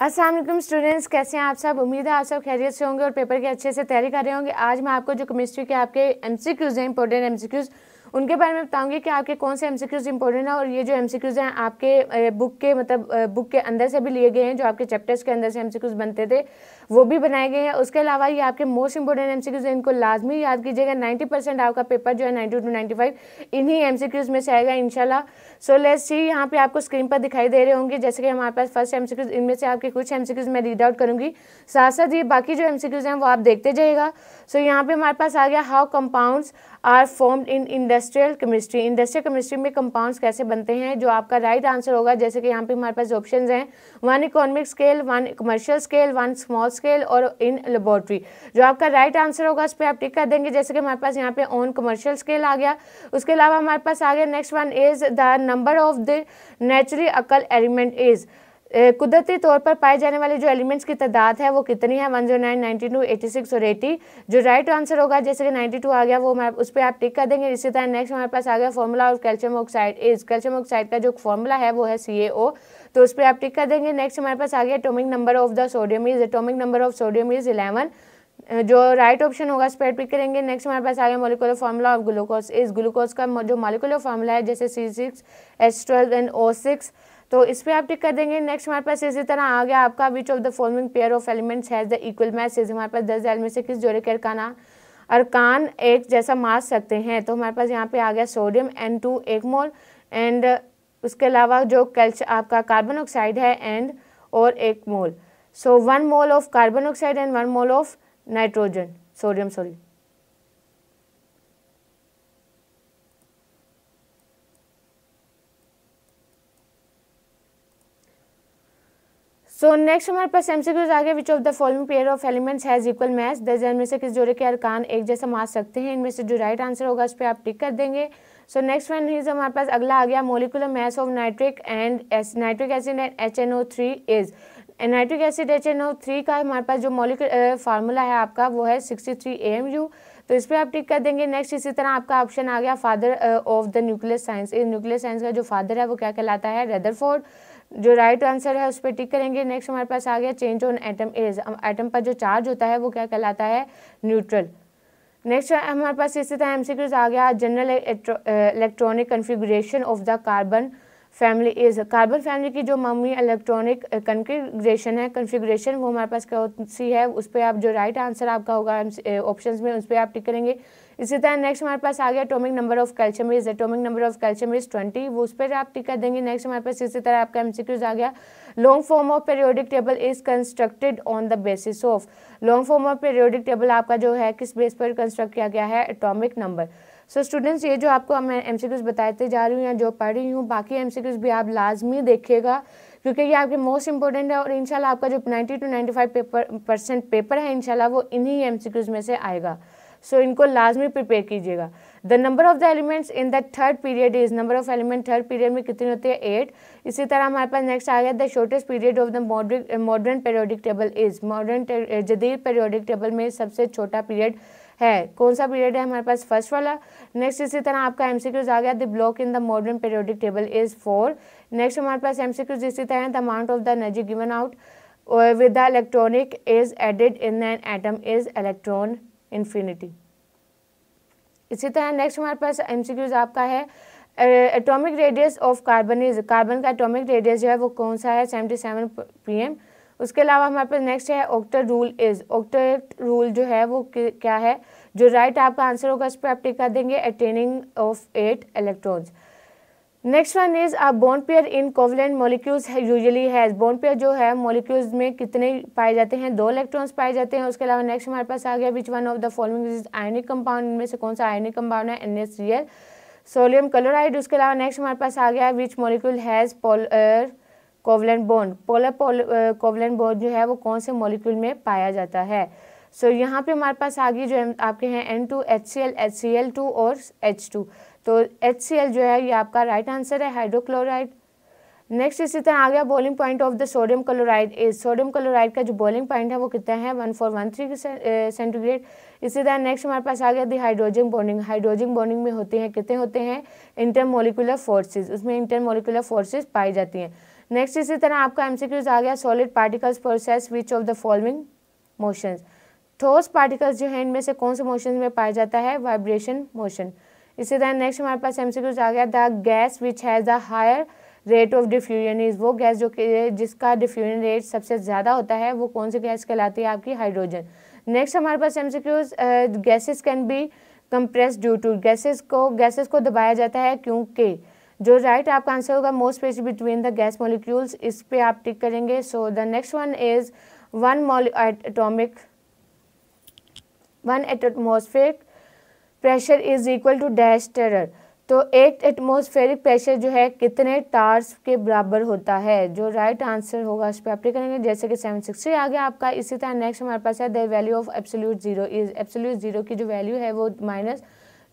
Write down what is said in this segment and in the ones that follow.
Aslam students कैसे हैं आप सब उम्मीद है आप सब खैरियत से होंगे और पेपर की अच्छे से तैयारी कर रहे होंगे आज मैं आपको जो केमिस्ट्री के आपके एम सी क्यूज़ हैं इंपॉर्टेंट क्यूज़ उनके बारे में बताऊंगी कि आपके कौन से क्यूज़ इंपॉर्टेंट हैं और ये जो एम क्यूज हैं आपके बुक के मतलब बुक के अंदर से भी लिए गए हैं जो आपके चैप्टर्स के अंदर से क्यूज बनते थे वो भी बनाए गए हैं उसके अलावा ये आपके मोस्ट इंपॉर्टेंट एमसीक्यूज हैं इनको लाजमी याद कीजिएगा नाइन्टी परसेंट आपका पेपर जो है नाइन्टी टू नाइन्टी फाइव इन्हीं क्यूज़ में से आएगा इनशाला सो लेस सी यहाँ पे आपको स्क्रीन पर दिखाई दे रहे होंगे जैसे कि हमारे पास फर्स्ट क्यूज इनमें से आपके कुछ क्यूज मैं रीड आउट करूँगी साथ साथ ये बाकी जो क्यूज हैं वो आप देखते जाइएगा सो यहाँ पे हमारे पास आ गया how compounds are form in industrial chemistry industrial chemistry में कंपाउंड्स कैसे बनते हैं जो आपका राइट right आंसर होगा जैसे कि यहाँ पे हमारे पास ऑप्शन हैं one economic scale one commercial scale one small scale और इन लेबोरेटरी जो आपका राइट right आंसर होगा उस पर आप टिक कर देंगे जैसे कि हमारे पास यहाँ पे ऑन कमर्शियल स्केल आ गया उसके अलावा हमारे पास आ गया next one is the number of the naturally occurring element is कुदरती तौर पर पाए जाने वाले जो एलिमेंट्स की तादाद है वो कितनी है 109, 92, 86 और 80 जो राइट आंसर होगा जैसे कि 92 आ गया वो हमारे उस पर आप टिक कर देंगे इसी तरह नेक्स्ट हमारे पास आ गया फॉर्मूला और calcium oxide is calcium oxide का जो फॉर्मूला है वो है सी तो उस पर आप टिक कर देंगे नेक्स्ट हमारे पास आ गया atomic number of the sodium is atomic number of sodium is eleven जो राइट ऑप्शन होगा स्पेड पिक करेंगे नेक्स्ट हमारे पास आ गया मोलिकुलर फार्मूला ऑफ ग्लूकोज इस ग्लूकोज का जो मोलिकुलर फार्मूला है जैसे C six S twelve and O six तो इस पर आप टिक कर देंगे नेक्स्ट हमारे पास इसी तरह आ गया आपका which of the following pair of elements has the equal is हमारे पास दस एलिमेंट से किस जोड़े के अरकाना अरकान एक जैसा मास सकते हैं तो हमारे पास यहाँ पे आ गया सोडियम एन टू एक मोल एंड उसके अलावा जो कैल्श आपका कार्बन ऑक्साइड है एंड और एक mole so one mole of carbon oxide and one mole of nitrogen sodium sorry so next हमारे पास एमसीक्यूज आ गया which of the following pair of elements has equal match दस में से किस जोड़े के अरकान एक जैसा मार सकते हैं इनमें से जो राइट आंसर होगा उस पर आप टिक कर देंगे सो नेक्स्ट वन इज हमारे पास अगला आ गया molecular mass of nitric and nitric acid and H N O three is nitric acid H N O three का हमारे पास जो मोलिकुलर फार्मूला है आपका वो है sixty three A M U तो इस पर आप टिक कर देंगे नेक्स्ट इसी तरह आपका ऑप्शन आ गया father of the nuclear science इस न्यूक्लियर साइंस का जो फादर है वो क्या कहलाता है रेदरफोर्ड जो राइट right आंसर है उस पर टिक करेंगे नेक्स्ट हमारे पास आ गया change on atom is atom पर जो चार्ज होता है वो क्या कहलाता है न्यूट्रल नेक्स्ट हमारे पास इसी तरह एम आ गया general electronic configuration of the carbon family is carbon family की जो मामूली इलेक्ट्रॉनिक कन्फिग्रेशन है कन्फिग्रेशन वो हमारे पास कौन सी है उस पर आप जो राइट right आंसर आपका होगा ऑप्शन में उस पर आप टिक करेंगे इसी तरह नेक्स्ट हमारे पास आ गया atomic number of calcium is atomic number of calcium is twenty वो उस पर आप टिक कर देंगे नेक्स्ट हमारे पास इसी तरह आपका एम आ गया long form of periodic table is constructed on the basis of long form of periodic table आपका जो है किस बेस पर कंस्ट्रक्ट किया गया है एटॉमिक नंबर सो स्टूडेंट्स ये जो आपको मैं एम बताते जा रही हूँ या जो पढ़ रही हूँ बाकी एम भी आप लाजमी देखिएगा क्योंकि ये आपके मोस्ट इंपॉर्टेंट है और इंशाल्लाह आपका जो 90 टू 95 पेपर परसेंट पेपर है इंशाल्लाह वो इन्हीं एम में से आएगा सो so, इनको लाजमी प्रिपेयर कीजिएगा the number of the elements in the third period is number of element third period में कितने होते हैं एट इसी तरह हमारे पास नेक्स्ट आ गया the shortest period of the modern modern periodic table is modern जदीद पेरियोडिक टेबल में सबसे छोटा पीरियड है कौन सा पीरियड है हमारे पास फर्स्ट वाला नेक्स्ट इसी तरह आपका एमसीक्यूज आ गया the block in the modern periodic table is four next हमारे पास एमसीक्यूज इसी तरह the amount of the energy given out with the electronic is added in an atom is electron infinity इसी तरह नेक्स्ट हमारे पास एमसीक्यूज आपका है atomic radius of carbon is carbon का एटॉमिक रेडियस जो है वो कौन सा है सेवेंटी सेवन पी एम उसके अलावा हमारे पास नेक्स्ट है octet rule is octet rule जो है वो क्या है जो राइट right आपका आंसर होगा उस पर आप टिका देंगे attaining of eight electrons next one is a bond pair in covalent molecules usually has bond pair जो है मॉलिक्यूल्स में कितने पाए जाते हैं दो इलेक्ट्रॉन्स पाए जाते हैं उसके अलावा नेक्स्ट हमारे पास आ गया which one of the following is ionic compound में से कौन सा आयनिक कंपाउंड है एन सोलियम क्लोराइड उसके अलावा नेक्स्ट हमारे पास आ गया which molecule has polar covalent bond polar covalent bond जो है वो कौन से मॉलिक्यूल में पाया जाता है सो so, यहाँ पे हमारे पास आगे जो है आपके हैं N two H C L H C L two और एच टू तो एच सी एल जो है ये आपका राइट आंसर है हाइड्रोक्लोराइड नेक्स्ट इसी तरह आ गया boiling point of the sodium chloride sodium chloride का जो बॉलिंग पॉइंट है वो कितना है one four one three centigrade इसी तरह नेक्स्ट हमारे पास आ गया the hydrogen bonding hydrogen bonding में होते हैं कितने होते हैं इंटरमोलिकुलर फोर्सेज उसमें इंटरमोलिकुलर फोर्सेज पाई जाती हैं नेक्स्ट इसी तरह आपका एमसीक्यूज आ गया solid particles process which of the following motions ठोस पार्टिकल्स जो है इनमें से कौन से मोशन में पाया जाता है वाइब्रेशन मोशन इसी तरह नेक्स्ट हमारे पास एमसीक्यूज आ गया the gas which has the higher rate of diffusion is वो गैस जो कि जिसका डिफ्यूजन रेट सबसे ज़्यादा होता है वो कौन सी गैस कहलाती है आपकी हाइड्रोजन नेक्स्ट हमारे पास MCQs gases can be compress due to gases को गैसेस को दबाया जाता है क्योंकि जो राइट right आपका आंसर होगा most space between the gas molecules इस पे आप टिक करेंगे so the next one is one atomic one atmosphere pressure is equal to dash torr तो एक एटमोसफेरिक प्रेशर जो है कितने टार्स के बराबर होता है जो राइट right आंसर होगा उस पर आप करेंगे जैसे कि सेवन सिक्स आ गया आपका इसी तरह नेक्स्ट हमारे पास है the value of absolute zero is absolute zero की जो वैल्यू है वो minus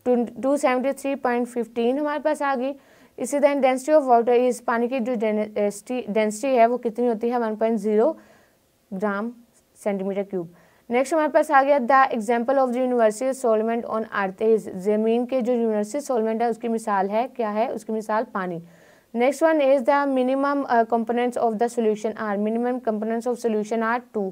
two seventy three point fifteen हमारे पास आ गई इसी तरह डेंसिटी ऑफ वाटर इस पानी की जो डेंसिटी डेंसिटी है वो कितनी होती है one point zero gram centimetre cube next हमारे पास आ गया the example of the universal solvent on earth is जमीन के जो यूनिवर्सल सोलमेंट है उसकी मिसाल है क्या है उसकी मिसाल पानी next one is the minimum components of the solution are minimum components of solution are two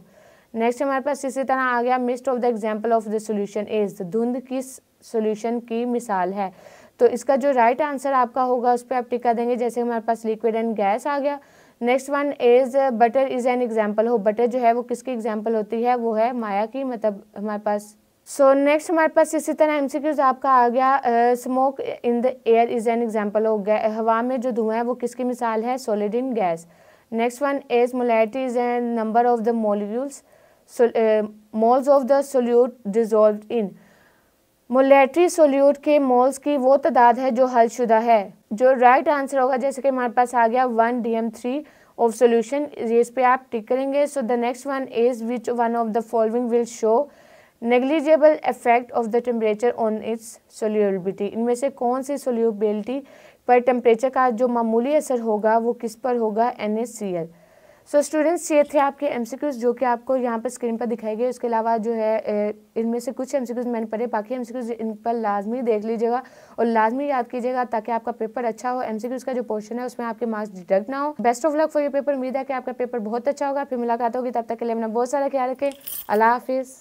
next हमारे पास इसी तरह आ गया mist of the example of the solution is धुंध किस सोल्यूशन की मिसाल है तो इसका जो राइट right आंसर आपका होगा उस पर आप टिका देंगे जैसे हमारे पास लिक्विड एंड गैस आ गया next one is butter is an example हो बटर जो है वो किसकी एग्जाम्पल होती है वो है माया की मतलब हमारे पास सो so, नेक्स्ट हमारे पास इसी तरह एम आपका आ गया smoke in the air is an example हो गया हवा में जो धुआं है वो किसकी मिसाल है solid in gas next one is molality is an number of the molecules moles of the solute dissolve in molality solute के मोल्स की वो तादाद है जो हलशुदा है जो राइट आंसर होगा जैसे कि हमारे पास आ गया one D M three of solution ये इस पर आप टिक करेंगे so the next one is which one of the following will show negligible effect of the temperature on its solubility इनमें से कौन सी सोल्यूबिलिटी पर टेम्परेचर का जो मामूली असर होगा वो किस पर होगा N H C L so students ये थे आपके एम जो कि आपको यहाँ पर स्क्रीन पर दिखाई गए उसके अलावा जो है इनमें से कुछ एम मैंने पढ़े बाकी एम इन पर लाजमी देख लीजिएगा और लाजमी याद कीजिएगा ताकि आपका पेपर अच्छा हो एम का जो पोर्शन है उसमें आपके मार्क्स डिडक्ट ना हो बेस्ट ऑफ लक फॉर ये पेपर उम्मीद है कि आपका पेपर बहुत अच्छा होगा फिर मुलाकात होगी तब तक के लिए अपना बहुत सारा ख्याल रखें अला हाफिज़